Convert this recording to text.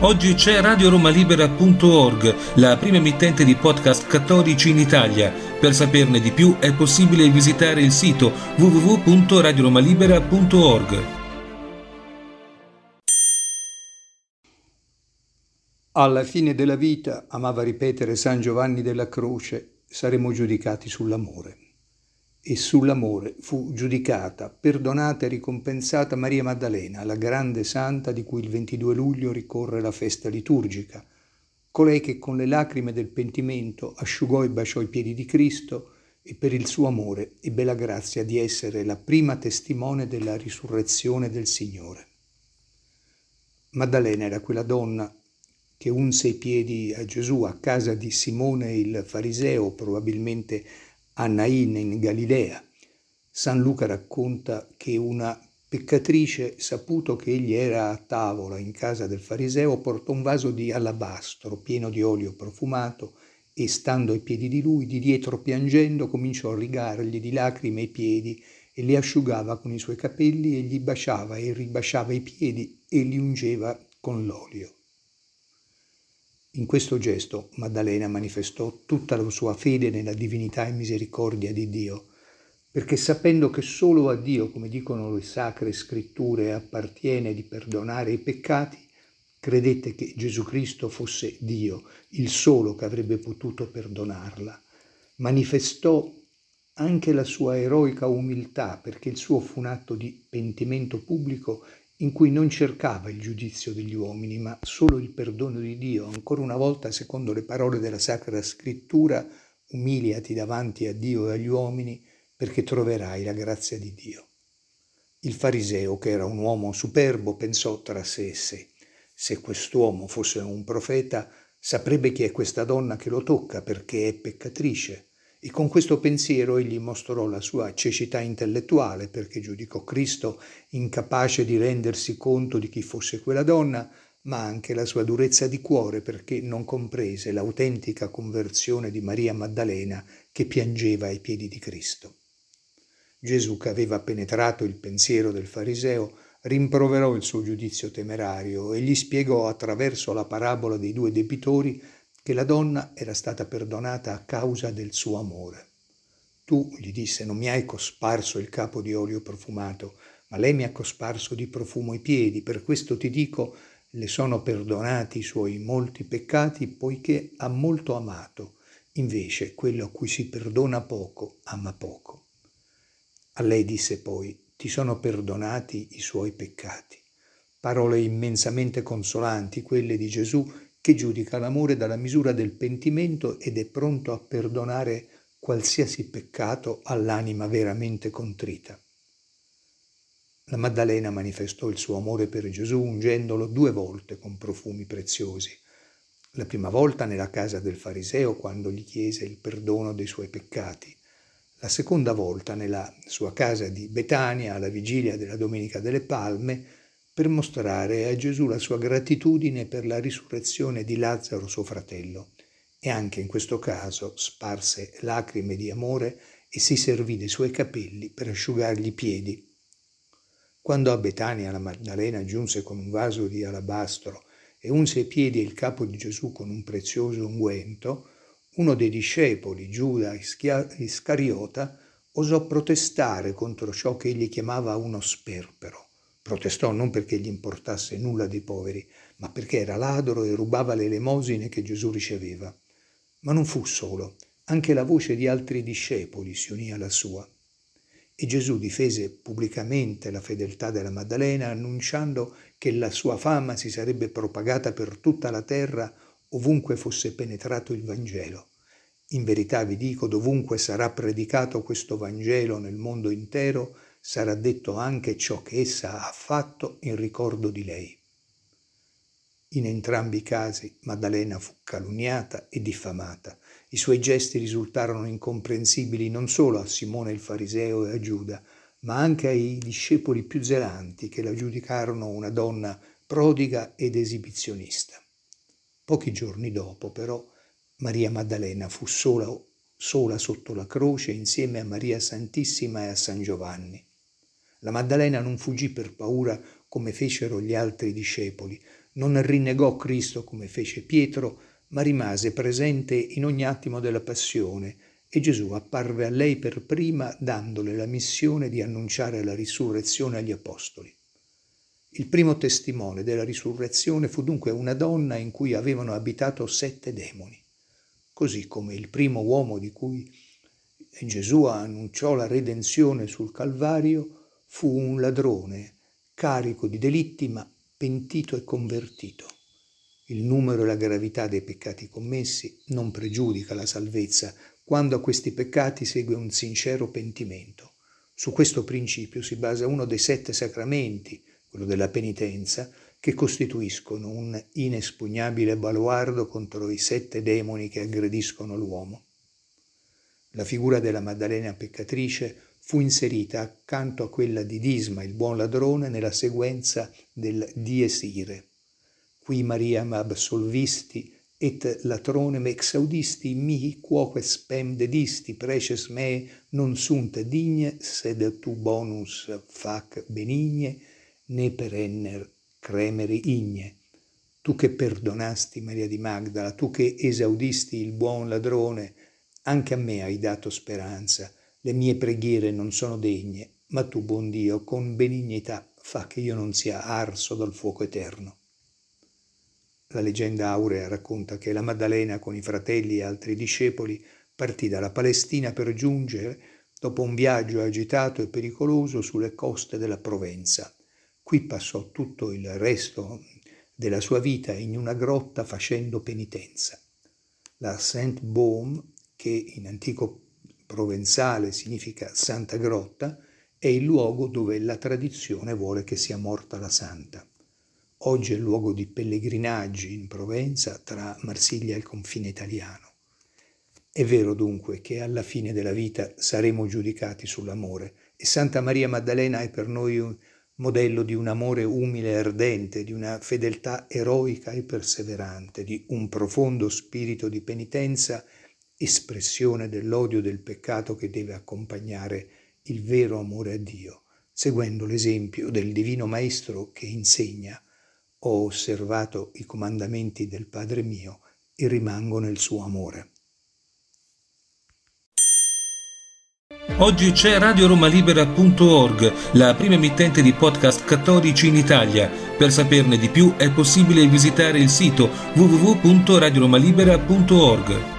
Oggi c'è radioromalibera.org, la prima emittente di podcast cattolici in Italia. Per saperne di più è possibile visitare il sito www.radioromalibera.org. Alla fine della vita, amava ripetere San Giovanni della Croce, saremo giudicati sull'amore e sull'amore fu giudicata, perdonata e ricompensata Maria Maddalena, la grande santa di cui il 22 luglio ricorre la festa liturgica, colei che con le lacrime del pentimento asciugò e baciò i piedi di Cristo e per il suo amore ebbe la grazia di essere la prima testimone della risurrezione del Signore. Maddalena era quella donna che unse i piedi a Gesù a casa di Simone il fariseo, probabilmente a Nain in Galilea. San Luca racconta che una peccatrice, saputo che egli era a tavola in casa del fariseo, portò un vaso di alabastro pieno di olio profumato e stando ai piedi di lui, di dietro piangendo, cominciò a rigargli di lacrime i piedi e li asciugava con i suoi capelli e gli baciava e ribasciava i piedi e li ungeva con l'olio. In questo gesto Maddalena manifestò tutta la sua fede nella divinità e misericordia di Dio, perché sapendo che solo a Dio, come dicono le sacre scritture, appartiene di perdonare i peccati, credette che Gesù Cristo fosse Dio, il solo che avrebbe potuto perdonarla. Manifestò anche la sua eroica umiltà, perché il suo fu un atto di pentimento pubblico in cui non cercava il giudizio degli uomini, ma solo il perdono di Dio, ancora una volta secondo le parole della Sacra Scrittura, umiliati davanti a Dio e agli uomini perché troverai la grazia di Dio. Il fariseo, che era un uomo superbo, pensò tra sé e sé, se quest'uomo fosse un profeta, saprebbe chi è questa donna che lo tocca perché è peccatrice e con questo pensiero egli mostrò la sua cecità intellettuale, perché giudicò Cristo incapace di rendersi conto di chi fosse quella donna, ma anche la sua durezza di cuore, perché non comprese l'autentica conversione di Maria Maddalena che piangeva ai piedi di Cristo. Gesù, che aveva penetrato il pensiero del fariseo, rimproverò il suo giudizio temerario e gli spiegò attraverso la parabola dei due debitori che la donna era stata perdonata a causa del suo amore. Tu, gli disse, non mi hai cosparso il capo di olio profumato, ma lei mi ha cosparso di profumo i piedi, per questo ti dico, le sono perdonati i suoi molti peccati, poiché ha molto amato. Invece quello a cui si perdona poco, ama poco. A lei disse poi, ti sono perdonati i suoi peccati. Parole immensamente consolanti, quelle di Gesù che giudica l'amore dalla misura del pentimento ed è pronto a perdonare qualsiasi peccato all'anima veramente contrita. La Maddalena manifestò il suo amore per Gesù ungendolo due volte con profumi preziosi. La prima volta nella casa del fariseo quando gli chiese il perdono dei suoi peccati. La seconda volta nella sua casa di Betania alla vigilia della Domenica delle Palme per mostrare a Gesù la sua gratitudine per la risurrezione di Lazzaro suo fratello e anche in questo caso sparse lacrime di amore e si servì dei suoi capelli per asciugargli i piedi. Quando a Betania la Maddalena giunse con un vaso di alabastro e unse i piedi e il capo di Gesù con un prezioso unguento, uno dei discepoli, Giuda Iscariota, osò protestare contro ciò che egli chiamava uno sperpero, Protestò non perché gli importasse nulla dei poveri, ma perché era ladro e rubava le elemosine che Gesù riceveva. Ma non fu solo, anche la voce di altri discepoli si unì alla sua. E Gesù difese pubblicamente la fedeltà della Maddalena annunciando che la sua fama si sarebbe propagata per tutta la terra ovunque fosse penetrato il Vangelo. In verità vi dico, dovunque sarà predicato questo Vangelo nel mondo intero, sarà detto anche ciò che essa ha fatto in ricordo di lei. In entrambi i casi Maddalena fu calunniata e diffamata. I suoi gesti risultarono incomprensibili non solo a Simone il Fariseo e a Giuda, ma anche ai discepoli più zelanti che la giudicarono una donna prodiga ed esibizionista. Pochi giorni dopo, però, Maria Maddalena fu sola, sola sotto la croce insieme a Maria Santissima e a San Giovanni. La Maddalena non fuggì per paura come fecero gli altri discepoli, non rinnegò Cristo come fece Pietro, ma rimase presente in ogni attimo della passione e Gesù apparve a lei per prima dandole la missione di annunciare la risurrezione agli apostoli. Il primo testimone della risurrezione fu dunque una donna in cui avevano abitato sette demoni, così come il primo uomo di cui Gesù annunciò la redenzione sul Calvario, fu un ladrone, carico di delitti ma pentito e convertito. Il numero e la gravità dei peccati commessi non pregiudica la salvezza quando a questi peccati segue un sincero pentimento. Su questo principio si basa uno dei sette sacramenti, quello della penitenza, che costituiscono un inespugnabile baluardo contro i sette demoni che aggrediscono l'uomo. La figura della Maddalena peccatrice fu inserita accanto a quella di Disma, il buon ladrone, nella sequenza del Diesire. Irae. Qui Mariam absolvisti et latronem exaudisti mihi quoque spem dedisti preces me non sunt digne sed tu bonus fac benigne né perenner cremeri igne. Tu che perdonasti Maria di Magdala, tu che esaudisti il buon ladrone, anche a me hai dato speranza, le mie preghiere non sono degne, ma tu, buon Dio, con benignità fa che io non sia arso dal fuoco eterno. La leggenda aurea racconta che la Maddalena con i fratelli e altri discepoli partì dalla Palestina per giungere, dopo un viaggio agitato e pericoloso, sulle coste della Provenza. Qui passò tutto il resto della sua vita in una grotta facendo penitenza. La Saint Baume, che in antico provenzale significa Santa Grotta, è il luogo dove la tradizione vuole che sia morta la santa. Oggi è luogo di pellegrinaggi in Provenza tra Marsiglia e il confine italiano. È vero dunque che alla fine della vita saremo giudicati sull'amore e Santa Maria Maddalena è per noi un modello di un amore umile e ardente, di una fedeltà eroica e perseverante, di un profondo spirito di penitenza espressione dell'odio del peccato che deve accompagnare il vero amore a Dio, seguendo l'esempio del Divino Maestro che insegna ho osservato i comandamenti del Padre mio e rimango nel suo amore. Oggi c'è radioromalibera.org, la prima emittente di podcast cattolici in Italia. Per saperne di più è possibile visitare il sito www.radioromalibera.org.